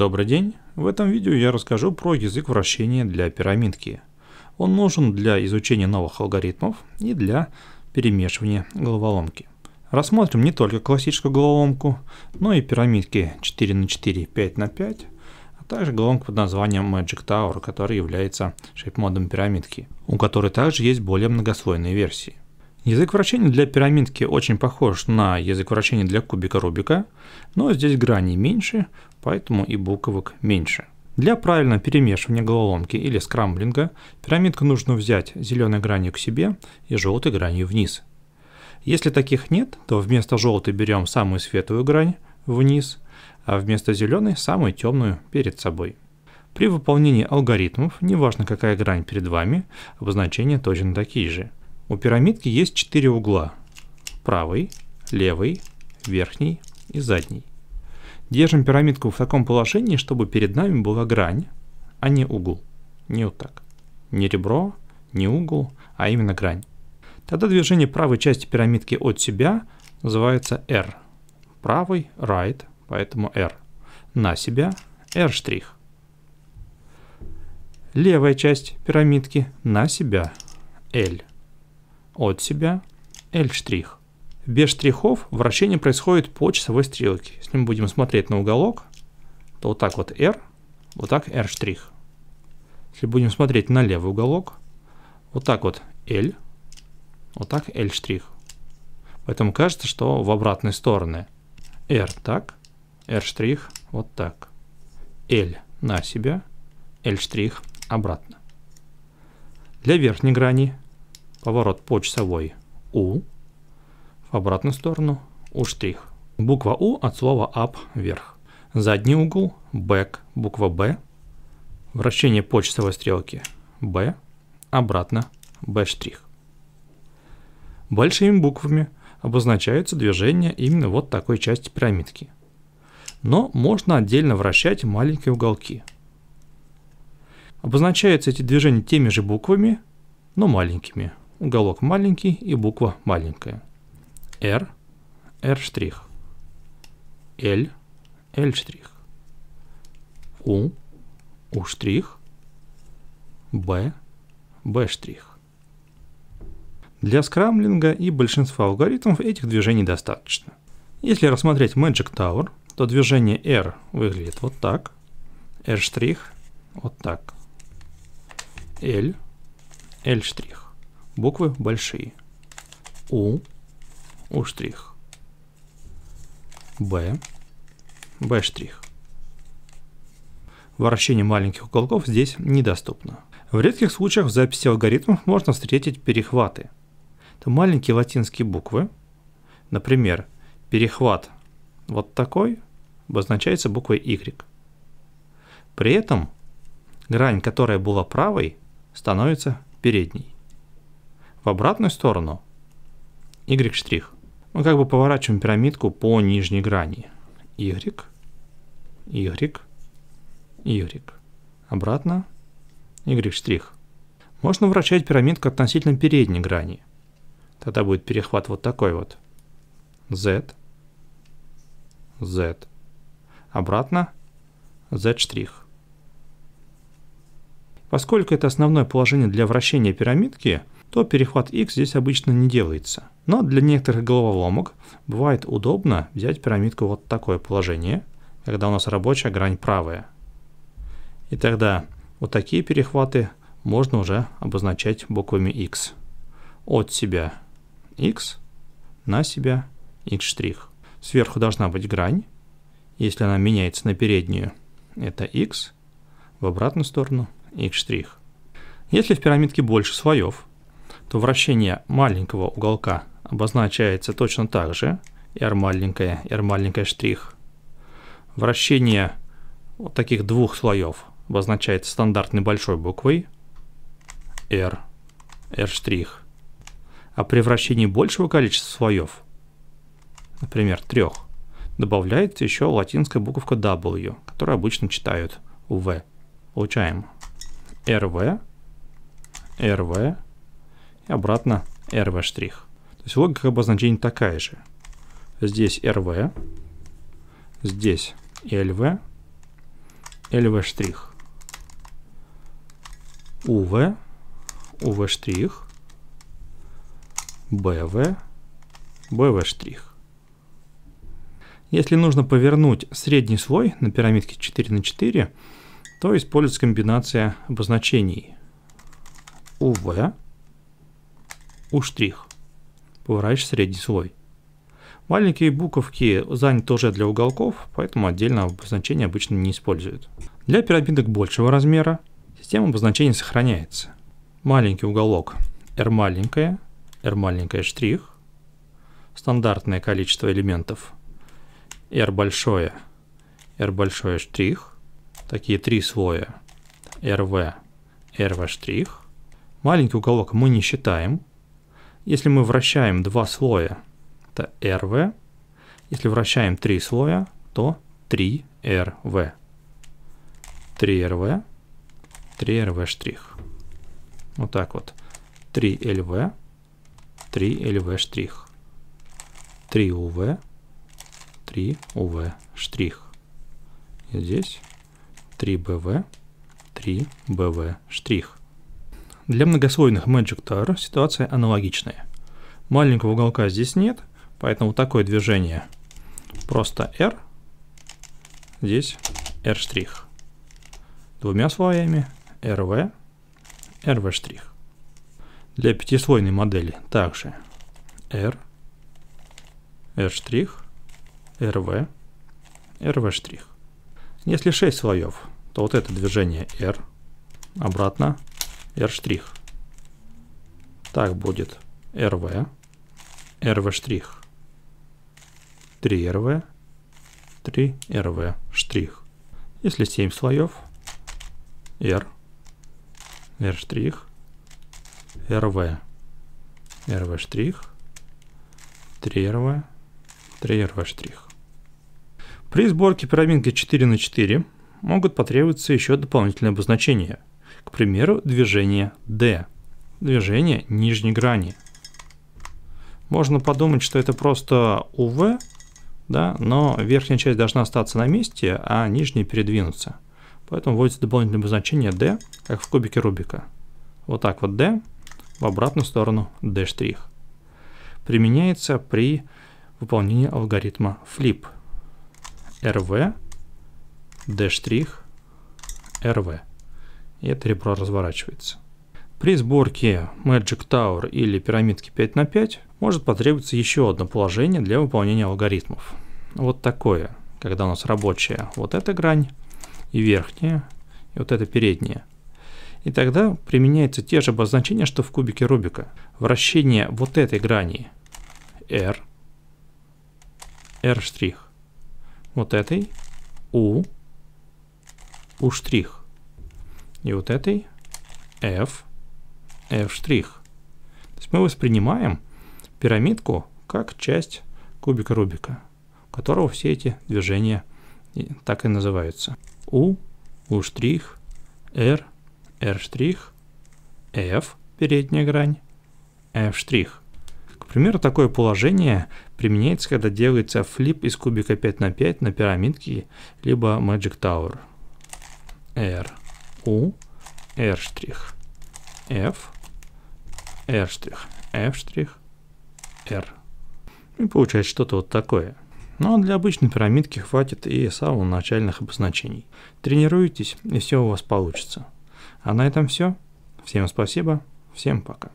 Добрый день! В этом видео я расскажу про язык вращения для пирамидки. Он нужен для изучения новых алгоритмов и для перемешивания головоломки. Рассмотрим не только классическую головоломку, но и пирамидки 4 на 4 5 на 5 а также головоломку под названием Magic Tower, которая является шейпмодом пирамидки, у которой также есть более многослойные версии. Язык вращения для пирамидки очень похож на язык вращения для кубика Рубика, но здесь грани меньше, поэтому и буквок меньше. Для правильного перемешивания головоломки или скрамблинга пирамидку нужно взять зеленой гранью к себе и желтой гранью вниз. Если таких нет, то вместо желтой берем самую светлую грань вниз, а вместо зеленой самую темную перед собой. При выполнении алгоритмов, неважно какая грань перед вами, обозначения точно такие же – у пирамидки есть четыре угла. Правый, левый, верхний и задний. Держим пирамидку в таком положении, чтобы перед нами была грань, а не угол. Не вот так. Не ребро, не угол, а именно грань. Тогда движение правой части пирамидки от себя называется R. Правый – right, поэтому R. На себя – R'. штрих. Левая часть пирамидки на себя – L от себя, L'. Без штрихов вращение происходит по часовой стрелке. Если мы будем смотреть на уголок, то вот так вот R, вот так R'. Если будем смотреть на левый уголок, вот так вот L, вот так L'. Поэтому кажется, что в обратной стороны R так, R' вот так. L на себя, L' обратно. Для верхней грани поворот по часовой у в обратную сторону у штрих. Буква у от слова up – вверх. Задний угол – back, буква B. Вращение по часовой стрелке – B, обратно – B'. Большими буквами обозначаются движения именно вот такой части пирамидки. Но можно отдельно вращать маленькие уголки. Обозначаются эти движения теми же буквами, но маленькими – уголок маленький и буква маленькая. R, R', L, L', U, U', B, B'. Для скрамлинга и большинства алгоритмов этих движений достаточно. Если рассмотреть Magic Tower, то движение R выглядит вот так, R' вот так, L, L' буквы большие. У, У штрих, Б, Б штрих. Вращение маленьких уголков здесь недоступно. В редких случаях в записи алгоритмов можно встретить перехваты. Это маленькие латинские буквы. Например, перехват вот такой обозначается буквой Y. При этом грань, которая была правой, становится передней в обратную сторону y штрих. Мы как бы поворачиваем пирамидку по нижней грани. y, y, y. Обратно y штрих. Можно вращать пирамидку относительно передней грани. Тогда будет перехват вот такой вот. z, z. Обратно z штрих. Поскольку это основное положение для вращения пирамидки, то перехват X здесь обычно не делается. Но для некоторых головоломок бывает удобно взять пирамидку вот такое положение, когда у нас рабочая грань правая. И тогда вот такие перехваты можно уже обозначать буквами X. От себя X, на себя X'. Сверху должна быть грань. Если она меняется на переднюю, это X, в обратную сторону X'. Если в пирамидке больше слоев, то вращение маленького уголка обозначается точно так же, r маленькая, r маленькая штрих. Вращение вот таких двух слоев обозначается стандартной большой буквой r, r штрих. А при вращении большего количества слоев, например, трех, добавляется еще латинская буковка W, которую обычно читают V. Получаем RV, RV, и обратно rv'. То есть логика обозначения такая же. Здесь rv, здесь lv, lv', uv, uv', bv, bv'. Если нужно повернуть средний слой на пирамидке 4 на 4, то используется комбинация обозначений UV, у штрих. Поворачиваешь средний слой. Маленькие буковки заняты уже для уголков, поэтому отдельно обозначение обычно не используют. Для пирамидок большего размера система обозначения сохраняется. Маленький уголок R маленькая, R маленькая штрих, стандартное количество элементов R большое, R большое штрих, такие три слоя RV, RV штрих. Маленький уголок мы не считаем, если мы вращаем два слоя, это RV. Если вращаем три слоя, то 3RV. 3RV, 3RV штрих. Вот так вот. 3LV, 3LV штрих. 3UV, 3UV штрих. И здесь 3BV, 3BV штрих. Для многослойных Magic Tar ситуация аналогичная. Маленького уголка здесь нет, поэтому такое движение просто R, здесь R', двумя слоями RV, RV'. Для пятислойной модели также R, R', RV, RV'. Если 6 слоев, то вот это движение R, обратно R'. Так будет RV, RV', 3RV, 3RV'. Если 7 слоев, R, R', RV, RV', 3RV, 3RV'. При сборке пирамидки 4 на 4 могут потребоваться еще дополнительные обозначения – к примеру, движение D, движение нижней грани. Можно подумать, что это просто Uv, да, но верхняя часть должна остаться на месте, а нижняя передвинуться. Поэтому вводится дополнительное обозначение D, как в кубике Рубика. Вот так вот D, в обратную сторону D'. Применяется при выполнении алгоритма FLIP. RV, D', RV и это ребро разворачивается. При сборке Magic Tower или пирамидки 5 на 5 может потребоваться еще одно положение для выполнения алгоритмов. Вот такое, когда у нас рабочая вот эта грань и верхняя, и вот эта передняя. И тогда применяются те же обозначения, что в кубике Рубика. Вращение вот этой грани R, R', вот этой U, U' и вот этой f, f'. То есть мы воспринимаем пирамидку как часть кубика Рубика, у которого все эти движения так и называются. U, U', R, R', F, передняя грань, F'. К примеру, такое положение применяется, когда делается флип из кубика 5 на 5 на пирамидке, либо Magic Tower. R, у, R', F, R', F', штрих, R. И получается что-то вот такое. Но ну, а для обычной пирамидки хватит и самого начальных обозначений. Тренируйтесь, и все у вас получится. А на этом все. Всем спасибо, всем пока.